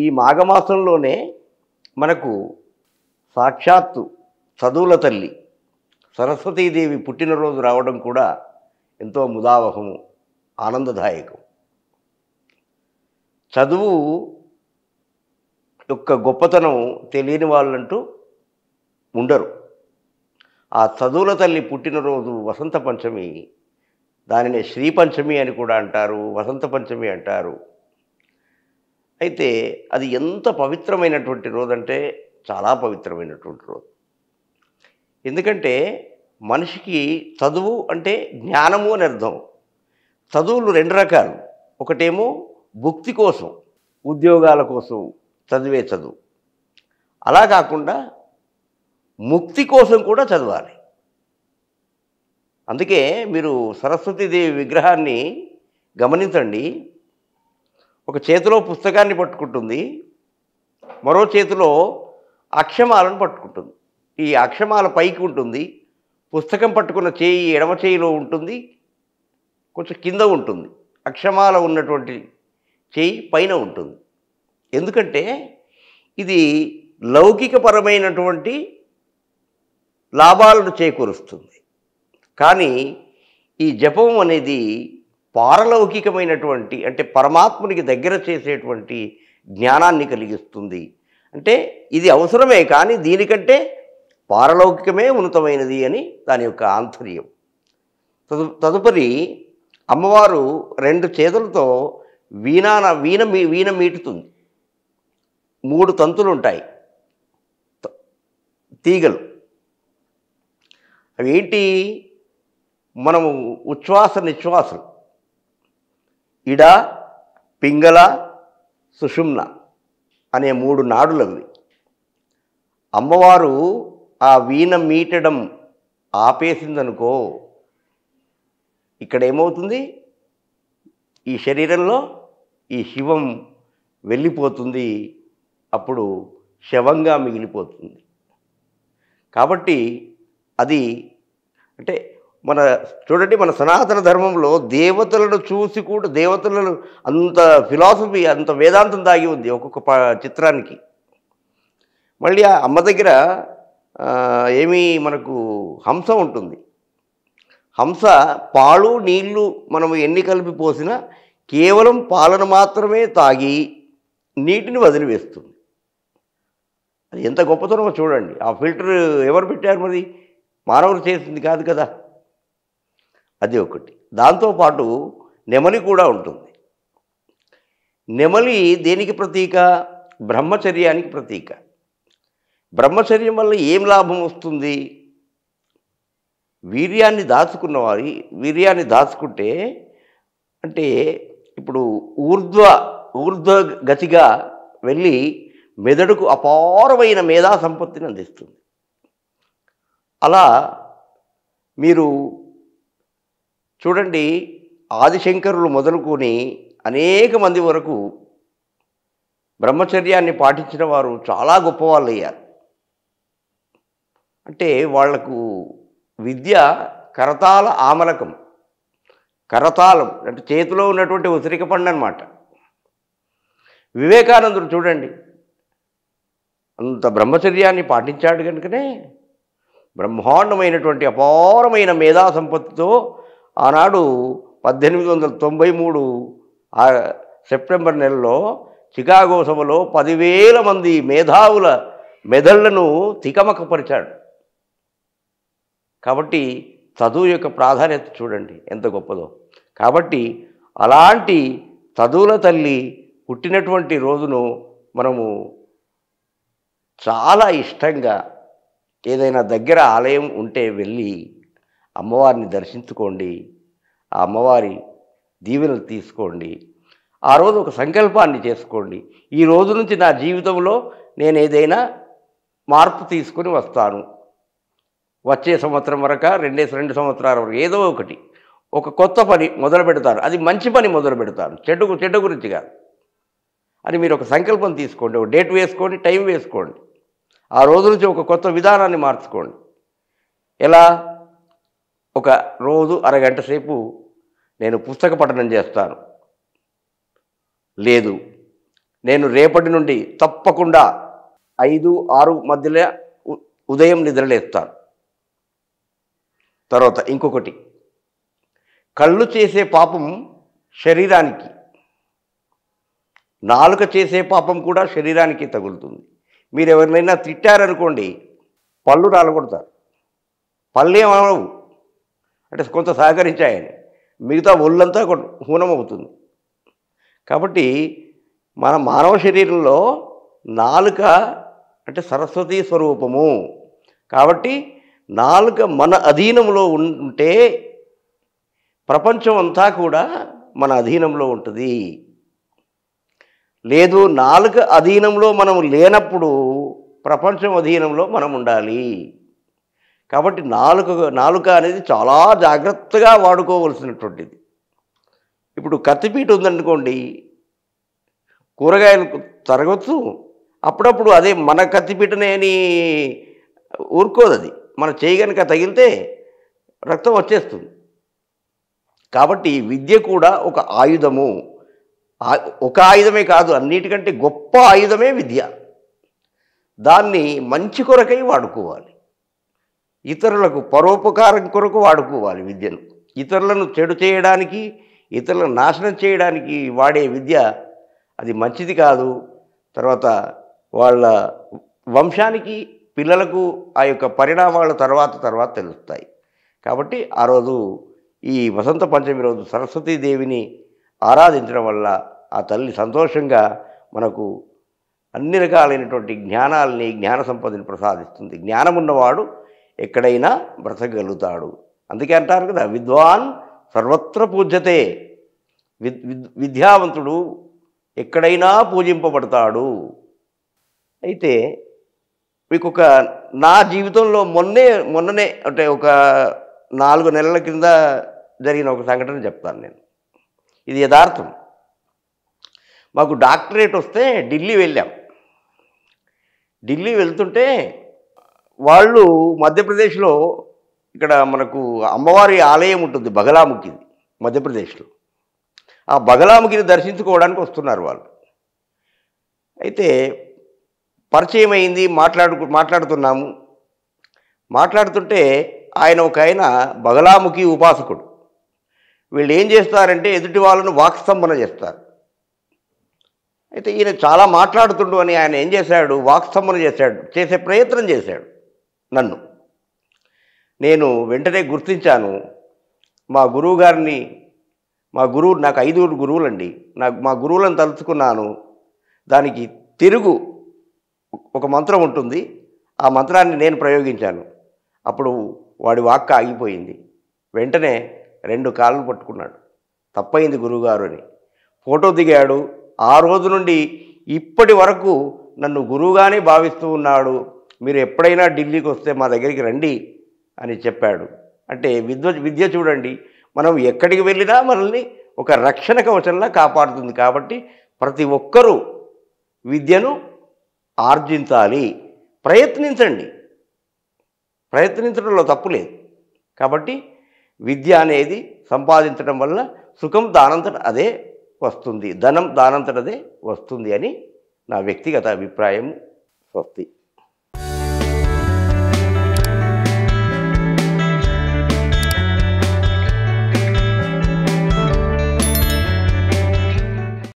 ఈ మాఘమాసంలోనే మనకు సాక్షాత్తు చదువుల తల్లి సరస్వతీదేవి పుట్టినరోజు రావడం కూడా ఎంతో ముదావహము ఆనందదాయకం చదువు యొక్క గొప్పతనం తెలియని వాళ్ళంటూ ఉండరు ఆ చదువుల తల్లి పుట్టినరోజు వసంత పంచమి దానిని శ్రీ పంచమి అని కూడా అంటారు వసంత పంచమి అంటారు అయితే అది ఎంత పవిత్రమైనటువంటి రోజు అంటే చాలా పవిత్రమైనటువంటి రోజు ఎందుకంటే మనిషికి చదువు అంటే జ్ఞానము అని అర్థం చదువులు రెండు రకాలు ఒకటేమో భుక్తి కోసం ఉద్యోగాల కోసం చదివే చదువు అలా కాకుండా ముక్తి కోసం కూడా చదవాలి అందుకే మీరు సరస్వతీదేవి విగ్రహాన్ని గమనించండి ఒక చేతిలో పుస్తకాన్ని పట్టుకుంటుంది మరో చేతిలో అక్షమాలను పట్టుకుంటుంది ఈ అక్షమాల పైకి ఉంటుంది పుస్తకం పట్టుకున్న చేయి ఎడమ చేయిలో ఉంటుంది కొంచెం కింద ఉంటుంది అక్షమాల ఉన్నటువంటి చేయి పైన ఉంటుంది ఎందుకంటే ఇది లౌకికపరమైనటువంటి లాభాలను చేకూరుస్తుంది కానీ ఈ జపం అనేది పారలౌకికమైనటువంటి అంటే పరమాత్మునికి దగ్గర చేసేటువంటి జ్ఞానాన్ని కలిగిస్తుంది అంటే ఇది అవసరమే కానీ దీనికంటే పారలౌకికమే ఉన్నతమైనది అని దాని యొక్క ఆంతర్యం తదు తదుపరి అమ్మవారు రెండు చేతులతో వీణాన వీణ మీ వీణ మీటుతుంది మూడు తంతులు ఉంటాయి తీగలు అవి ఏంటి మనము ఉచ్ఛ్వాస నిశ్వాసలు ఇడ పింగళ సుషుమ్న అనే మూడు నాడులవి అమ్మవారు ఆ వీణ మీటడం ఆపేసిందనుకో ఇక్కడ ఏమవుతుంది ఈ శరీరంలో ఈ శివం వెళ్ళిపోతుంది అప్పుడు శవంగా మిగిలిపోతుంది కాబట్టి అది అంటే మన చూడండి మన సనాతన ధర్మంలో దేవతలను చూసి కూడా దేవతలను అంత ఫిలాసఫీ అంత వేదాంతం దాగి ఉంది ఒక్కొక్క చిత్రానికి మళ్ళీ ఆ అమ్మ దగ్గర ఏమీ మనకు హంస ఉంటుంది హంస పాలు నీళ్లు మనము ఎన్ని కలిపి పోసినా కేవలం పాలను మాత్రమే తాగి నీటిని వదిలివేస్తుంది అది ఎంత గొప్పతనమో చూడండి ఆ ఫిల్టర్ ఎవరు పెట్టారు మరి మానవులు చేసింది కాదు కదా అది ఒకటి దాంతోపాటు నెమలి కూడా ఉంటుంది నెమలి దేనికి ప్రతీక బ్రహ్మచర్యానికి ప్రతీక బ్రహ్మచర్యం వల్ల ఏం లాభం వస్తుంది వీర్యాన్ని దాచుకున్న వారి వీర్యాన్ని దాచుకుంటే అంటే ఇప్పుడు ఊర్ధ్వ ఊర్ధ్వ గతిగా వెళ్ళి మెదడుకు అపారమైన మేధా సంపత్తిని అందిస్తుంది అలా మీరు చూడండి ఆదిశంకరులు మొదలుకొని అనేక మంది వరకు బ్రహ్మచర్యాన్ని పాటించిన వారు చాలా గొప్పవాళ్ళు అయ్యారు అంటే వాళ్లకు విద్య కరతాల ఆమలకం కరతాలం అంటే చేతిలో ఉన్నటువంటి ఉసిరిక పండు అనమాట వివేకానందుడు చూడండి అంత బ్రహ్మచర్యాన్ని పాటించాడు కనుకనే బ్రహ్మాండమైనటువంటి అపారమైన మేధా సంపత్తితో ఆనాడు పద్దెనిమిది వందల తొంభై మూడు సెప్టెంబర్ నెలలో చికాగో సభలో పదివేల మంది మేధావుల మెదళ్లను తికమకపరిచాడు కాబట్టి చదువు యొక్క ప్రాధాన్యత చూడండి ఎంత గొప్పదో కాబట్టి అలాంటి చదువుల తల్లి పుట్టినటువంటి రోజును మనము చాలా ఇష్టంగా ఏదైనా దగ్గర ఆలయం ఉంటే వెళ్ళి అమ్మవారిని దర్శించుకోండి ఆ అమ్మవారి దీవెనలు తీసుకోండి ఆ రోజు ఒక సంకల్పాన్ని చేసుకోండి ఈ రోజు నుంచి నా జీవితంలో నేను ఏదైనా మార్పు తీసుకుని వస్తాను వచ్చే సంవత్సరం వరకు రెండే రెండు సంవత్సరాల వరకు ఏదో ఒకటి ఒక కొత్త పని మొదలు పెడతాను అది మంచి పని మొదలు పెడతాను చెడ్డు చెడ్డ గురించి కాదు అని మీరు ఒక సంకల్పం తీసుకోండి ఒక డేట్ వేసుకోండి టైం వేసుకోండి ఆ రోజు నుంచి ఒక కొత్త విధానాన్ని మార్చుకోండి ఎలా ఒక రోజు అరగంట సేపు నేను పుస్తక పఠనం చేస్తాను లేదు నేను రేపటి నుండి తప్పకుండా ఐదు ఆరు మధ్యలో ఉదయం నిద్రలేస్తాను తర్వాత ఇంకొకటి కళ్ళు చేసే పాపం శరీరానికి నాలుక చేసే పాపం కూడా శరీరానికి తగులుతుంది మీరు ఎవరినైనా తిట్టారనుకోండి పళ్ళు రాలగొడతారు పళ్ళు ఏమవు అంటే కొంత సహకరించాయని మిగతా ఒళ్ళంతా అవుతుంది కాబట్టి మన మానవ శరీరంలో నాలుక అంటే సరస్వతి స్వరూపము కాబట్టి నాలుక మన అధీనంలో ఉంటే ప్రపంచం అంతా కూడా మన అధీనంలో ఉంటుంది లేదు నాలుక అధీనంలో మనం లేనప్పుడు ప్రపంచం అధీనంలో మనం ఉండాలి కాబట్టి నాలుక నాలుక అనేది చాలా జాగ్రత్తగా వాడుకోవలసినటువంటిది ఇప్పుడు కత్తిపీట ఉందనుకోండి కూరగాయలు తరగచ్చు అప్పుడప్పుడు అదే మన కత్తిపీటనేని ఊరుకోదు అది మన చేయి కనుక తగిలితే రక్తం వచ్చేస్తుంది కాబట్టి విద్య కూడా ఒక ఆయుధము ఒక ఆయుధమే కాదు అన్నిటికంటే గొప్ప ఆయుధమే విద్య దాన్ని మంచి కొరకై వాడుకోవాలి ఇతరులకు పరోపకారం కొరకు వాడుకోవాలి విద్యను ఇతరులను చెడు చేయడానికి ఇతరులను నాశనం చేయడానికి వాడే విద్య అది మంచిది కాదు తర్వాత వాళ్ళ వంశానికి పిల్లలకు ఆ యొక్క పరిణామాలు తర్వాత తర్వాత తెలుస్తాయి కాబట్టి ఆ రోజు ఈ వసంత పంచమి రోజు సరస్వతీదేవిని ఆరాధించడం వల్ల ఆ తల్లి సంతోషంగా మనకు అన్ని రకాలైనటువంటి జ్ఞానాలని జ్ఞాన సంపదని ప్రసాదిస్తుంది జ్ఞానం ఉన్నవాడు ఎక్కడైనా బ్రతకగలుగుతాడు అందుకే అంటారు కదా విద్వాన్ సర్వత్ర పూజ్యతే విద్యావంతుడు ఎక్కడైనా పూజింపబడతాడు అయితే మీకు ఒక నా జీవితంలో మొన్నే మొన్ననే అంటే ఒక నాలుగు నెలల క్రింద జరిగిన ఒక సంఘటన చెప్తాను నేను ఇది యథార్థం మాకు డాక్టరేట్ వస్తే ఢిల్లీ వెళ్ళాం ఢిల్లీ వెళ్తుంటే వాళ్ళు మధ్యప్రదేశ్లో ఇక్కడ మనకు అమ్మవారి ఆలయం ఉంటుంది బగలాముఖిది మధ్యప్రదేశ్లో ఆ బగలాముఖిని దర్శించుకోవడానికి వస్తున్నారు వాళ్ళు అయితే పరిచయం అయింది మాట్లాడుకు మాట్లాడుతున్నాము మాట్లాడుతుంటే ఆయన ఒక ఆయన బగలాముఖి ఉపాసకుడు వీళ్ళు ఏం చేస్తారంటే ఎదుటి వాళ్ళను వాక్స్తంభన చేస్తారు అయితే ఈయన చాలా మాట్లాడుతుండు అని ఆయన ఏం చేశాడు వాక్స్తంభన చేశాడు చేసే ప్రయత్నం చేశాడు నన్ను నేను వెంటనే గుర్తించాను మా గురువు గారిని మా గురువు నాకు ఐదుగురు గురువులండి నాకు మా గురువులను తలుచుకున్నాను దానికి తిరుగు ఒక మంత్రం ఉంటుంది ఆ మంత్రాన్ని నేను ప్రయోగించాను అప్పుడు వాడి వాక్క ఆగిపోయింది వెంటనే రెండు కాళ్ళు పట్టుకున్నాడు తప్పయింది గురువుగారు అని ఫోటో దిగాడు ఆ రోజు నుండి ఇప్పటి వరకు నన్ను గురువుగానే భావిస్తూ ఉన్నాడు మీరు ఎప్పుడైనా ఢిల్లీకి వస్తే మా దగ్గరికి రండి అని చెప్పాడు అంటే విద్య విద్య చూడండి మనం ఎక్కడికి వెళ్ళినా మనల్ని ఒక రక్షణ కవచంలా కాపాడుతుంది కాబట్టి ప్రతి ఒక్కరూ విద్యను ఆర్జించాలి ప్రయత్నించండి ప్రయత్నించడంలో తప్పు లేదు కాబట్టి విద్య అనేది సంపాదించడం వల్ల సుఖం దానంతట అదే వస్తుంది ధనం దానంతటదే వస్తుంది అని నా వ్యక్తిగత అభిప్రాయం స్వస్తి